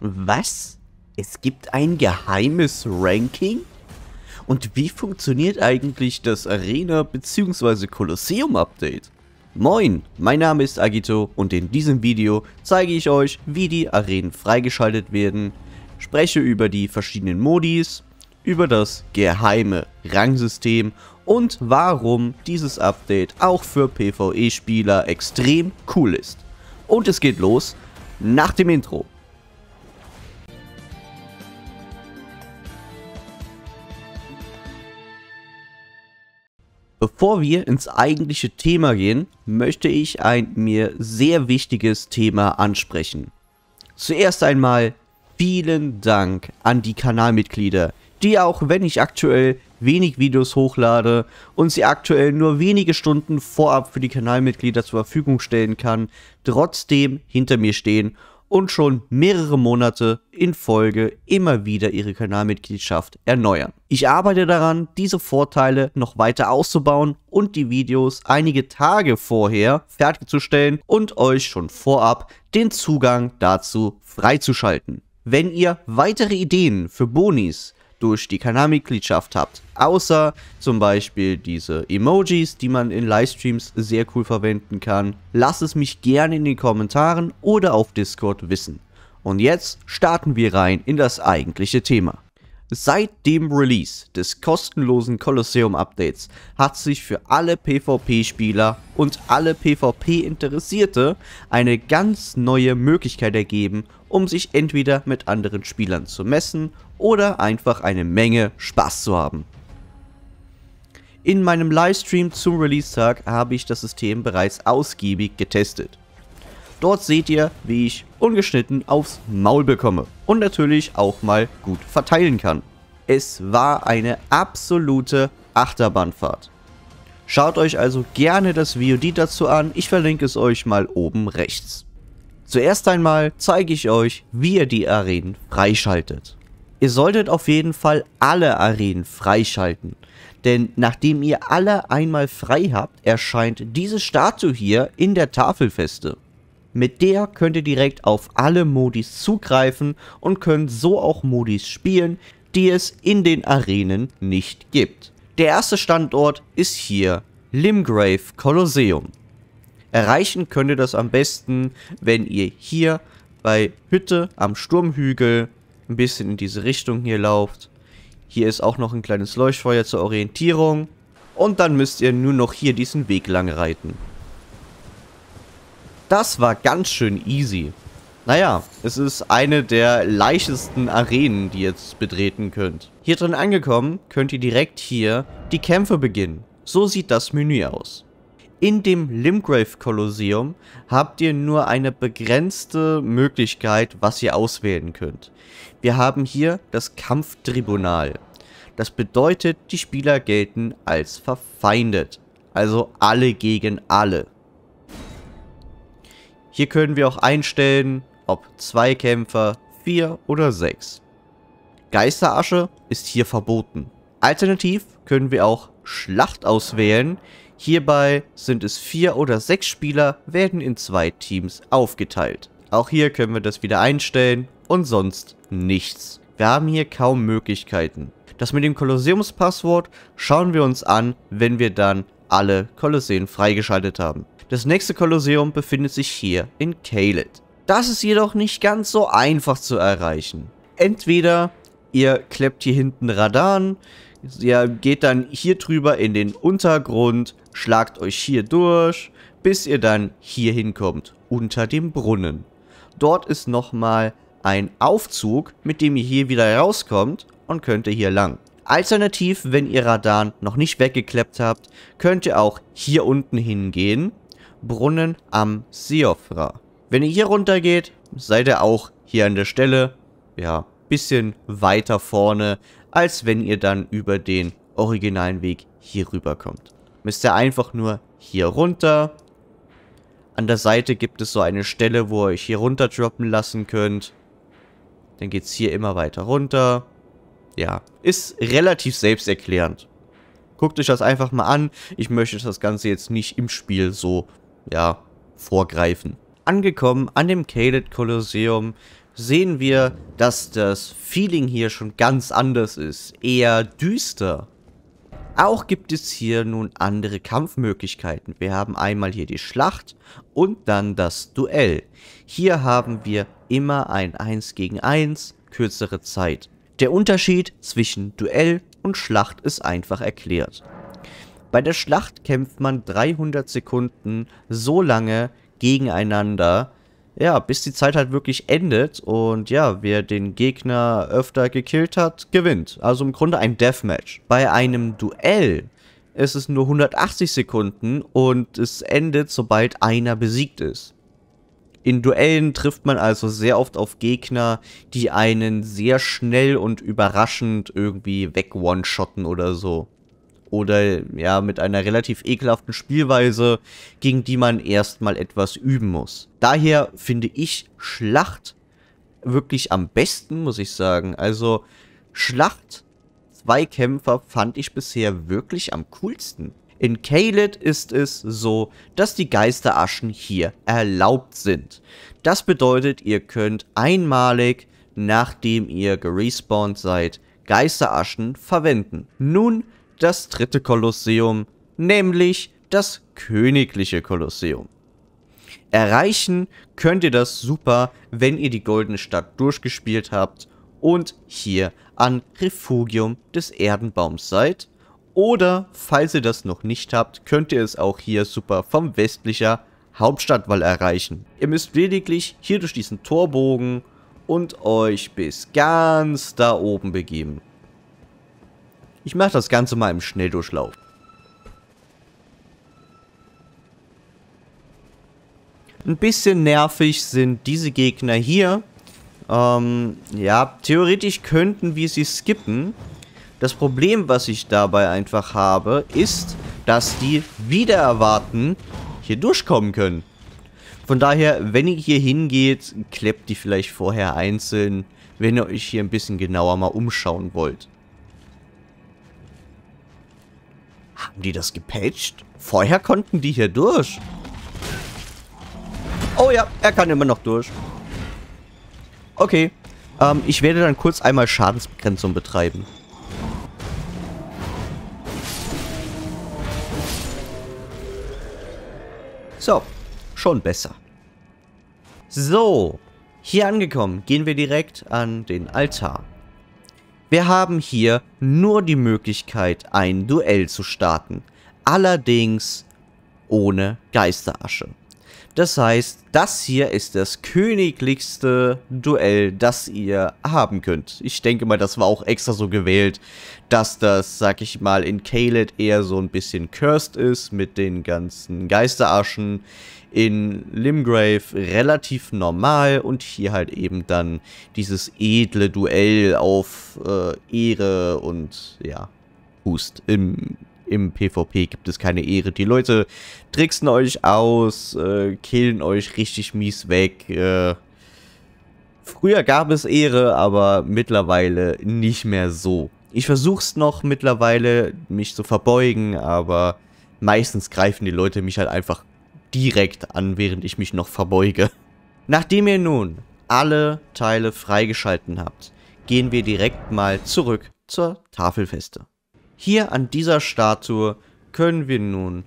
Was? Es gibt ein geheimes Ranking? Und wie funktioniert eigentlich das Arena- bzw. Kolosseum-Update? Moin, mein Name ist Agito und in diesem Video zeige ich euch, wie die Arenen freigeschaltet werden, spreche über die verschiedenen Modis, über das geheime Rangsystem und warum dieses Update auch für PvE-Spieler extrem cool ist. Und es geht los nach dem Intro. Bevor wir ins eigentliche Thema gehen, möchte ich ein mir sehr wichtiges Thema ansprechen. Zuerst einmal vielen Dank an die Kanalmitglieder, die auch wenn ich aktuell wenig Videos hochlade und sie aktuell nur wenige Stunden vorab für die Kanalmitglieder zur Verfügung stellen kann, trotzdem hinter mir stehen und schon mehrere Monate in Folge immer wieder ihre Kanalmitgliedschaft erneuern. Ich arbeite daran, diese Vorteile noch weiter auszubauen und die Videos einige Tage vorher fertigzustellen und euch schon vorab den Zugang dazu freizuschalten. Wenn ihr weitere Ideen für Bonis, durch die Kanalmitgliedschaft habt. Außer zum Beispiel diese Emojis, die man in Livestreams sehr cool verwenden kann. Lasst es mich gerne in den Kommentaren oder auf Discord wissen. Und jetzt starten wir rein in das eigentliche Thema. Seit dem Release des kostenlosen Colosseum Updates hat sich für alle PvP-Spieler und alle PvP-Interessierte eine ganz neue Möglichkeit ergeben, um sich entweder mit anderen Spielern zu messen oder einfach eine Menge Spaß zu haben. In meinem Livestream zum Release-Tag habe ich das System bereits ausgiebig getestet. Dort seht ihr, wie ich ungeschnitten aufs Maul bekomme und natürlich auch mal gut verteilen kann. Es war eine absolute Achterbahnfahrt. Schaut euch also gerne das VOD dazu an, ich verlinke es euch mal oben rechts. Zuerst einmal zeige ich euch, wie ihr die Arenen freischaltet. Ihr solltet auf jeden Fall alle Arenen freischalten, denn nachdem ihr alle einmal frei habt, erscheint diese Statue hier in der Tafelfeste. Mit der könnt ihr direkt auf alle Modis zugreifen und könnt so auch Modis spielen, die es in den Arenen nicht gibt. Der erste Standort ist hier Limgrave Colosseum. Erreichen könnt ihr das am besten, wenn ihr hier bei Hütte am Sturmhügel ein bisschen in diese Richtung hier lauft. Hier ist auch noch ein kleines Leuchtfeuer zur Orientierung. Und dann müsst ihr nur noch hier diesen Weg lang reiten. Das war ganz schön easy. Naja, es ist eine der leichtesten Arenen, die ihr jetzt betreten könnt. Hier drin angekommen, könnt ihr direkt hier die Kämpfe beginnen. So sieht das Menü aus. In dem Limgrave Kolosseum habt ihr nur eine begrenzte Möglichkeit, was ihr auswählen könnt. Wir haben hier das Kampftribunal. Das bedeutet, die Spieler gelten als verfeindet. Also alle gegen alle. Hier können wir auch einstellen, ob zwei Kämpfer, vier oder sechs. Geisterasche ist hier verboten. Alternativ können wir auch Schlacht auswählen. Hierbei sind es vier oder sechs Spieler, werden in zwei Teams aufgeteilt. Auch hier können wir das wieder einstellen und sonst nichts. Wir haben hier kaum Möglichkeiten. Das mit dem Kolosseumspasswort schauen wir uns an, wenn wir dann alle Kolosseen freigeschaltet haben. Das nächste Kolosseum befindet sich hier in Caled. Das ist jedoch nicht ganz so einfach zu erreichen. Entweder ihr kleppt hier hinten Radan, ihr geht dann hier drüber in den Untergrund, schlagt euch hier durch, bis ihr dann hier hinkommt, unter dem Brunnen. Dort ist nochmal ein Aufzug, mit dem ihr hier wieder rauskommt und könnt ihr hier lang. Alternativ, wenn ihr Radar noch nicht weggekleppt habt, könnt ihr auch hier unten hingehen Brunnen am Siofra. Wenn ihr hier runter geht, seid ihr auch hier an der Stelle, ja, bisschen weiter vorne, als wenn ihr dann über den originalen Weg hier rüber kommt. Müsst ihr einfach nur hier runter. An der Seite gibt es so eine Stelle, wo ihr euch hier runter droppen lassen könnt. Dann geht es hier immer weiter runter. Ja, ist relativ selbsterklärend. Guckt euch das einfach mal an. Ich möchte das Ganze jetzt nicht im Spiel so ja, vorgreifen. Angekommen an dem Cadet Kolosseum sehen wir, dass das Feeling hier schon ganz anders ist, eher düster. Auch gibt es hier nun andere Kampfmöglichkeiten. Wir haben einmal hier die Schlacht und dann das Duell. Hier haben wir immer ein 1 gegen 1, kürzere Zeit. Der Unterschied zwischen Duell und Schlacht ist einfach erklärt. Bei der Schlacht kämpft man 300 Sekunden so lange gegeneinander, ja, bis die Zeit halt wirklich endet und ja, wer den Gegner öfter gekillt hat, gewinnt. Also im Grunde ein Deathmatch. Bei einem Duell ist es nur 180 Sekunden und es endet, sobald einer besiegt ist. In Duellen trifft man also sehr oft auf Gegner, die einen sehr schnell und überraschend irgendwie weg one-shotten oder so oder ja mit einer relativ ekelhaften Spielweise, gegen die man erstmal etwas üben muss. Daher finde ich Schlacht wirklich am besten, muss ich sagen. Also Schlacht, zwei Kämpfer fand ich bisher wirklich am coolsten. In Kaled ist es so, dass die Geisteraschen hier erlaubt sind. Das bedeutet, ihr könnt einmalig, nachdem ihr gerespawnt seid, Geisteraschen verwenden. Nun das dritte Kolosseum, nämlich das königliche Kolosseum. Erreichen könnt ihr das super, wenn ihr die Goldene Stadt durchgespielt habt und hier an Refugium des Erdenbaums seid. Oder, falls ihr das noch nicht habt, könnt ihr es auch hier super vom westlicher Hauptstadtwall erreichen. Ihr müsst lediglich hier durch diesen Torbogen und euch bis ganz da oben begeben. Ich mache das Ganze mal im Schnelldurchlauf. Ein bisschen nervig sind diese Gegner hier. Ähm, ja, theoretisch könnten wir sie skippen. Das Problem, was ich dabei einfach habe, ist, dass die wieder erwarten, hier durchkommen können. Von daher, wenn ihr hier hingeht, klebt die vielleicht vorher einzeln, wenn ihr euch hier ein bisschen genauer mal umschauen wollt. Hatten die das gepatcht? Vorher konnten die hier durch. Oh ja, er kann immer noch durch. Okay. Ähm, ich werde dann kurz einmal Schadensbegrenzung betreiben. So, schon besser. So, hier angekommen, gehen wir direkt an den Altar. Wir haben hier nur die Möglichkeit, ein Duell zu starten. Allerdings ohne Geisterasche. Das heißt, das hier ist das königlichste Duell, das ihr haben könnt. Ich denke mal, das war auch extra so gewählt, dass das, sag ich mal, in Kaled eher so ein bisschen cursed ist mit den ganzen Geisteraschen in Limgrave relativ normal und hier halt eben dann dieses edle Duell auf äh, Ehre und ja, Hust. Im, Im PvP gibt es keine Ehre. Die Leute tricksen euch aus, äh, killen euch richtig mies weg. Äh, früher gab es Ehre, aber mittlerweile nicht mehr so. Ich versuche es noch mittlerweile, mich zu verbeugen, aber meistens greifen die Leute mich halt einfach direkt an, während ich mich noch verbeuge. Nachdem ihr nun alle Teile freigeschalten habt, gehen wir direkt mal zurück zur Tafelfeste. Hier an dieser Statue können wir nun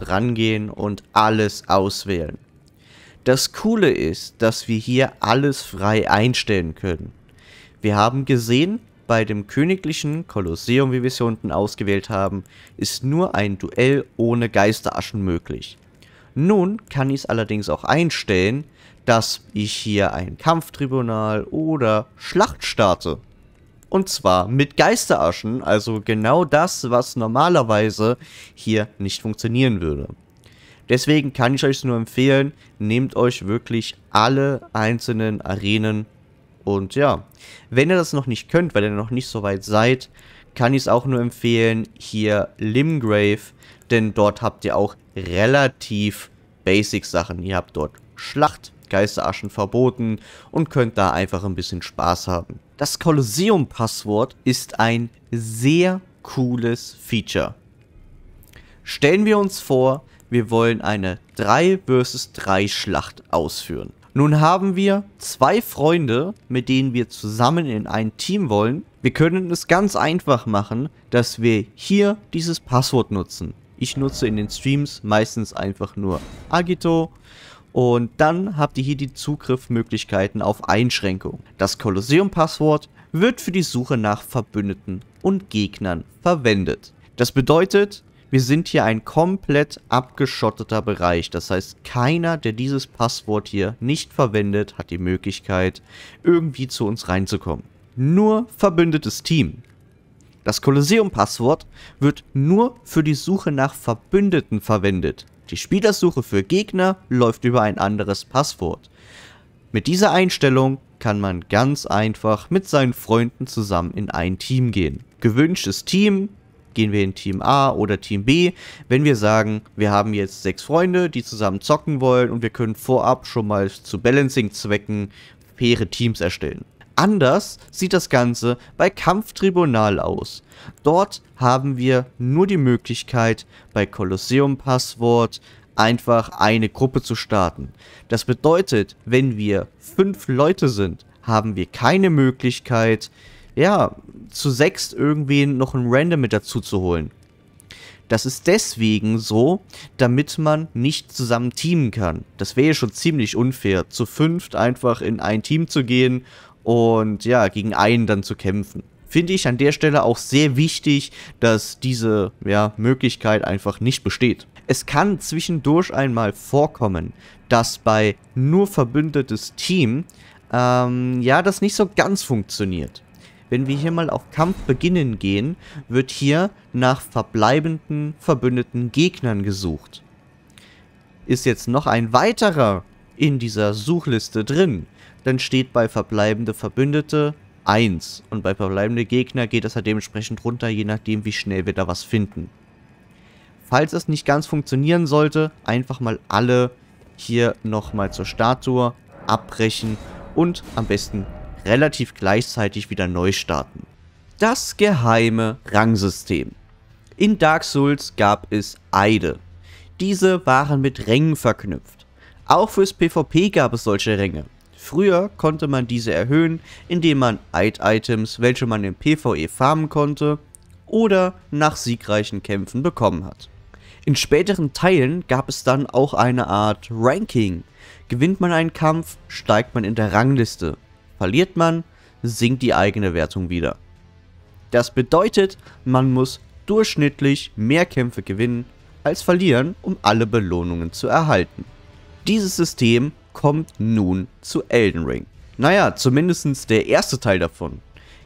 rangehen und alles auswählen. Das Coole ist, dass wir hier alles frei einstellen können. Wir haben gesehen, bei dem königlichen Kolosseum, wie wir es hier unten ausgewählt haben, ist nur ein Duell ohne Geisteraschen möglich. Nun kann ich es allerdings auch einstellen, dass ich hier ein Kampftribunal oder Schlacht starte. Und zwar mit Geisteraschen, also genau das, was normalerweise hier nicht funktionieren würde. Deswegen kann ich euch nur empfehlen, nehmt euch wirklich alle einzelnen Arenen und ja, wenn ihr das noch nicht könnt, weil ihr noch nicht so weit seid, kann ich es auch nur empfehlen, hier Limgrave denn dort habt ihr auch relativ basic Sachen. Ihr habt dort Schlacht, Geisteraschen verboten und könnt da einfach ein bisschen Spaß haben. Das Kolosseum-Passwort ist ein sehr cooles Feature. Stellen wir uns vor, wir wollen eine 3 vs 3 Schlacht ausführen. Nun haben wir zwei Freunde, mit denen wir zusammen in ein Team wollen. Wir können es ganz einfach machen, dass wir hier dieses Passwort nutzen. Ich nutze in den Streams meistens einfach nur Agito. Und dann habt ihr hier die Zugriffmöglichkeiten auf Einschränkung. Das Kolosseum-Passwort wird für die Suche nach Verbündeten und Gegnern verwendet. Das bedeutet, wir sind hier ein komplett abgeschotteter Bereich. Das heißt, keiner, der dieses Passwort hier nicht verwendet, hat die Möglichkeit, irgendwie zu uns reinzukommen. Nur verbündetes Team das Kolosseum-Passwort wird nur für die Suche nach Verbündeten verwendet. Die Spielersuche für Gegner läuft über ein anderes Passwort. Mit dieser Einstellung kann man ganz einfach mit seinen Freunden zusammen in ein Team gehen. Gewünschtes Team, gehen wir in Team A oder Team B, wenn wir sagen, wir haben jetzt sechs Freunde, die zusammen zocken wollen und wir können vorab schon mal zu Balancing-Zwecken faire Teams erstellen. Anders sieht das Ganze bei Kampftribunal aus. Dort haben wir nur die Möglichkeit, bei Kolosseum-Passwort einfach eine Gruppe zu starten. Das bedeutet, wenn wir fünf Leute sind, haben wir keine Möglichkeit, ja, zu sechst irgendwie noch ein Random mit dazu zu holen. Das ist deswegen so, damit man nicht zusammen teamen kann. Das wäre schon ziemlich unfair, zu fünft einfach in ein Team zu gehen und ja, gegen einen dann zu kämpfen. Finde ich an der Stelle auch sehr wichtig, dass diese ja, Möglichkeit einfach nicht besteht. Es kann zwischendurch einmal vorkommen, dass bei nur verbündetes Team ähm, ja, das nicht so ganz funktioniert. Wenn wir hier mal auf Kampf beginnen gehen, wird hier nach verbleibenden verbündeten Gegnern gesucht. Ist jetzt noch ein weiterer in dieser Suchliste drin, dann steht bei verbleibende Verbündete 1 und bei verbleibende Gegner geht das halt dementsprechend runter, je nachdem wie schnell wir da was finden. Falls es nicht ganz funktionieren sollte, einfach mal alle hier nochmal zur Statue abbrechen und am besten relativ gleichzeitig wieder neu starten. Das geheime Rangsystem. In Dark Souls gab es Eide. Diese waren mit Rängen verknüpft. Auch fürs PvP gab es solche Ränge. Früher konnte man diese erhöhen, indem man Eid-Items, welche man im PvE farmen konnte, oder nach siegreichen Kämpfen bekommen hat. In späteren Teilen gab es dann auch eine Art Ranking. Gewinnt man einen Kampf, steigt man in der Rangliste. Verliert man, sinkt die eigene Wertung wieder. Das bedeutet, man muss durchschnittlich mehr Kämpfe gewinnen als verlieren, um alle Belohnungen zu erhalten. Dieses System kommt nun zu Elden Ring. Naja, zumindest der erste Teil davon.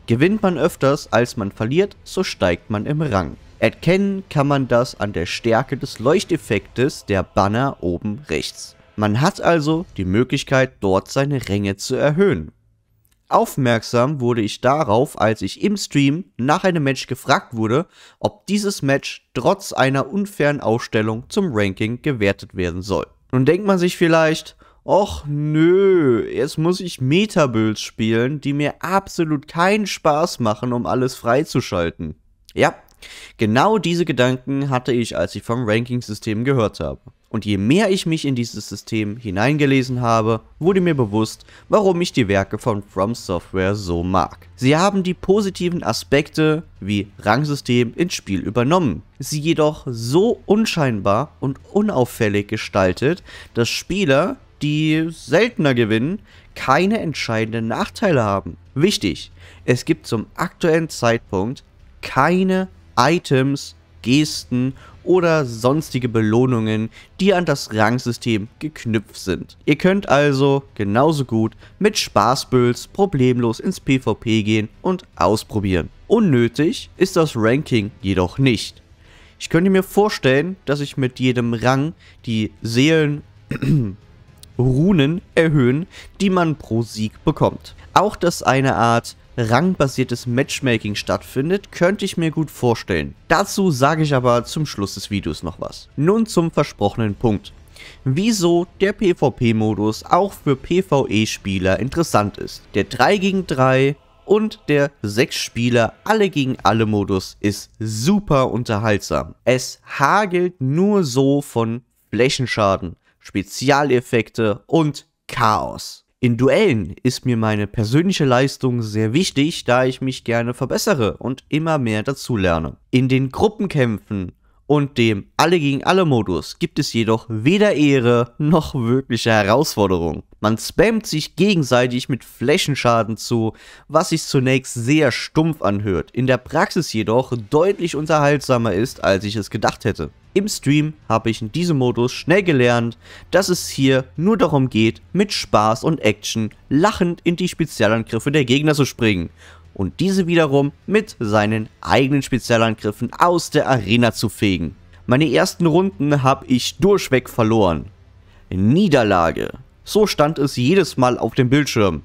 Gewinnt man öfters, als man verliert, so steigt man im Rang. Erkennen kann man das an der Stärke des Leuchteffektes der Banner oben rechts. Man hat also die Möglichkeit, dort seine Ränge zu erhöhen. Aufmerksam wurde ich darauf, als ich im Stream nach einem Match gefragt wurde, ob dieses Match trotz einer unfairen Ausstellung zum Ranking gewertet werden soll. Nun denkt man sich vielleicht, Och nö, jetzt muss ich Metabuilds spielen, die mir absolut keinen Spaß machen, um alles freizuschalten. Ja, genau diese Gedanken hatte ich, als ich vom Ranking-System gehört habe. Und je mehr ich mich in dieses System hineingelesen habe, wurde mir bewusst, warum ich die Werke von From Software so mag. Sie haben die positiven Aspekte wie Rangsystem ins Spiel übernommen, sie jedoch so unscheinbar und unauffällig gestaltet, dass Spieler, die seltener gewinnen, keine entscheidenden Nachteile haben. Wichtig, es gibt zum aktuellen Zeitpunkt keine Items, Gesten oder sonstige Belohnungen, die an das Rangsystem geknüpft sind. Ihr könnt also genauso gut mit Spaßbülls problemlos ins PvP gehen und ausprobieren. Unnötig ist das Ranking jedoch nicht. Ich könnte mir vorstellen, dass ich mit jedem Rang die Seelen Runen erhöhen, die man pro Sieg bekommt. Auch dass eine Art rangbasiertes Matchmaking stattfindet, könnte ich mir gut vorstellen. Dazu sage ich aber zum Schluss des Videos noch was. Nun zum versprochenen Punkt. Wieso der PvP-Modus auch für PvE-Spieler interessant ist. Der 3 gegen 3 und der 6-Spieler alle gegen alle Modus ist super unterhaltsam. Es hagelt nur so von Flächenschaden. Spezialeffekte und Chaos. In Duellen ist mir meine persönliche Leistung sehr wichtig, da ich mich gerne verbessere und immer mehr dazulerne. In den Gruppenkämpfen und dem Alle gegen alle Modus gibt es jedoch weder Ehre noch wirkliche Herausforderungen. Man spammt sich gegenseitig mit Flächenschaden zu, was sich zunächst sehr stumpf anhört, in der Praxis jedoch deutlich unterhaltsamer ist, als ich es gedacht hätte. Im Stream habe ich in diesem Modus schnell gelernt, dass es hier nur darum geht, mit Spaß und Action lachend in die Spezialangriffe der Gegner zu springen und diese wiederum mit seinen eigenen Spezialangriffen aus der Arena zu fegen. Meine ersten Runden habe ich durchweg verloren. Niederlage so stand es jedes Mal auf dem Bildschirm.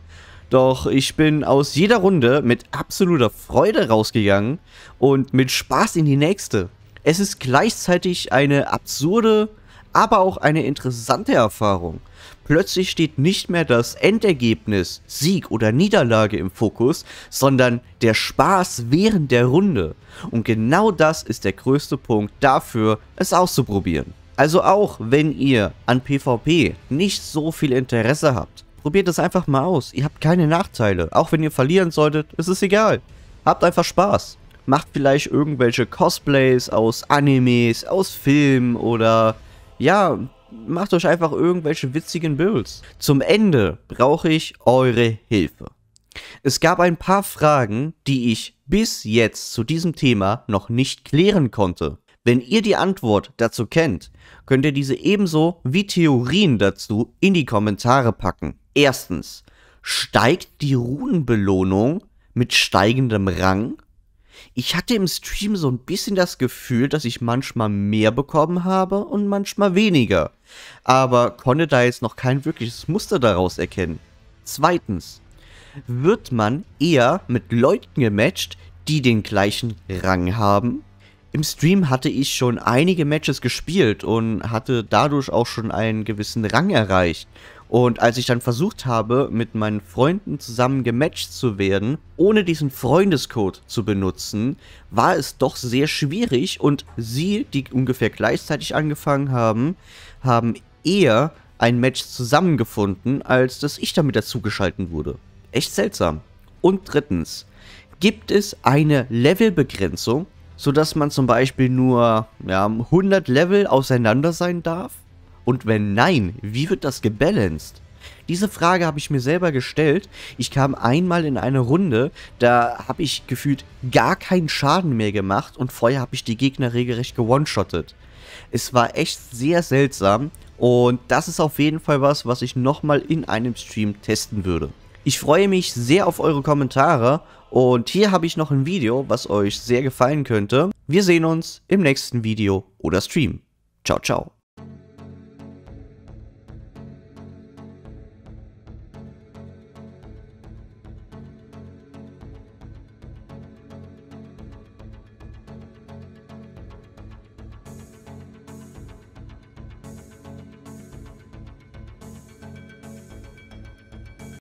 Doch ich bin aus jeder Runde mit absoluter Freude rausgegangen und mit Spaß in die nächste. Es ist gleichzeitig eine absurde, aber auch eine interessante Erfahrung. Plötzlich steht nicht mehr das Endergebnis, Sieg oder Niederlage im Fokus, sondern der Spaß während der Runde. Und genau das ist der größte Punkt dafür, es auszuprobieren. Also auch wenn ihr an PvP nicht so viel Interesse habt, probiert es einfach mal aus. Ihr habt keine Nachteile. Auch wenn ihr verlieren solltet, ist es egal. Habt einfach Spaß. Macht vielleicht irgendwelche Cosplays aus Animes, aus Filmen oder ja, macht euch einfach irgendwelche witzigen Builds. Zum Ende brauche ich eure Hilfe. Es gab ein paar Fragen, die ich bis jetzt zu diesem Thema noch nicht klären konnte. Wenn ihr die Antwort dazu kennt, könnt ihr diese ebenso wie Theorien dazu in die Kommentare packen. Erstens, steigt die Runenbelohnung mit steigendem Rang? Ich hatte im Stream so ein bisschen das Gefühl, dass ich manchmal mehr bekommen habe und manchmal weniger, aber konnte da jetzt noch kein wirkliches Muster daraus erkennen. Zweitens, wird man eher mit Leuten gematcht, die den gleichen Rang haben? Im Stream hatte ich schon einige Matches gespielt und hatte dadurch auch schon einen gewissen Rang erreicht. Und als ich dann versucht habe, mit meinen Freunden zusammen gematcht zu werden, ohne diesen Freundescode zu benutzen, war es doch sehr schwierig und sie, die ungefähr gleichzeitig angefangen haben, haben eher ein Match zusammengefunden, als dass ich damit dazugeschalten wurde. Echt seltsam. Und drittens, gibt es eine Levelbegrenzung sodass man zum Beispiel nur ja, 100 Level auseinander sein darf? Und wenn nein, wie wird das gebalanced? Diese Frage habe ich mir selber gestellt. Ich kam einmal in eine Runde, da habe ich gefühlt gar keinen Schaden mehr gemacht und vorher habe ich die Gegner regelrecht gewonshottet. Es war echt sehr seltsam und das ist auf jeden Fall was, was ich nochmal in einem Stream testen würde. Ich freue mich sehr auf eure Kommentare und hier habe ich noch ein Video, was euch sehr gefallen könnte. Wir sehen uns im nächsten Video oder Stream. Ciao, ciao.